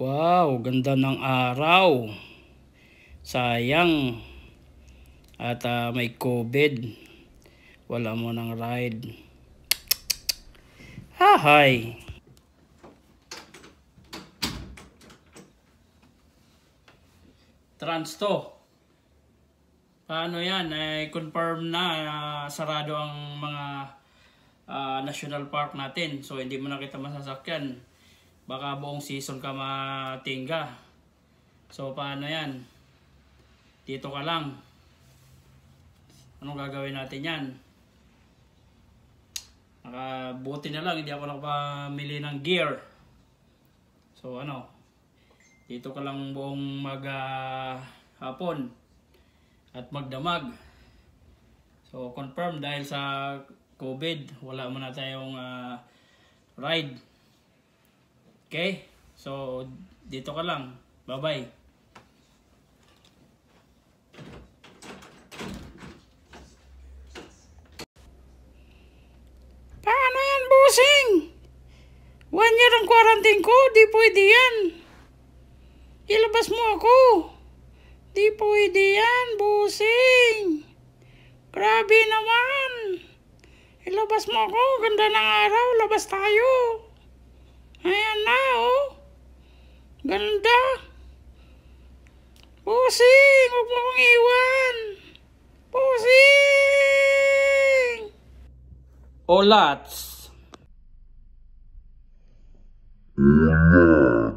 Wow, ganda ng araw. Sayang. At uh, may COVID. Wala mo ng ride. Hahay. Trans to. Paano yan? Eh, confirm na uh, sarado ang mga uh, national park natin. So hindi mo na kita masasakyan baka buong season ka matingga so paano yan dito ka lang anong gagawin natin yan nakabuti na lang hindi ako nakapamili ng gear so ano dito ka lang buong mag uh, hapon at magdamag so confirm dahil sa COVID wala muna tayong uh, ride Okay? So, dito ka lang. Bye-bye. Paano yan, bossing? One year ang quarantine ko. Di pwede yan. Ilabas mo ako. Di pwede yan, bossing. Grabe naman. Ilabas mo ako. Ganda ng araw. Labas tayo. Ganda! Pusing! Huwag mo kong iwan! Pusing! Olats! Yeah.